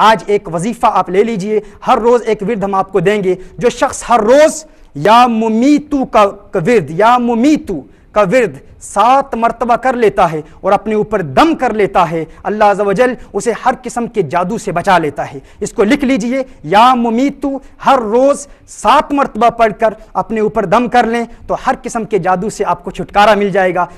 आज एक वजीफा आप ले लीजिए हर रोज एक विरद हम आपको देंगे जो शख्स हर रोज या मुमीतु का विरद या मुमीतु का विरद सात मरतबा कर लेता है और अपने ऊपर दम कर लेता है अल्लाह वजल उसे हर किस्म के जादू से बचा लेता है इसको लिख लीजिए या मुमीतु हर रोज़ सात मरतबा पढ़कर अपने ऊपर दम कर लें तो हर किस्म के जादू से आपको छुटकारा मिल जाएगा